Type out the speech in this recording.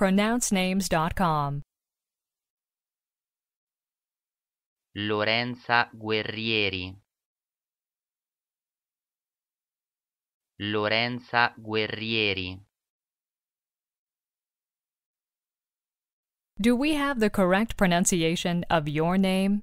pronouncenames.com. Lorenza Guerrieri. Lorenza Guerrieri. Do we have the correct pronunciation of your name?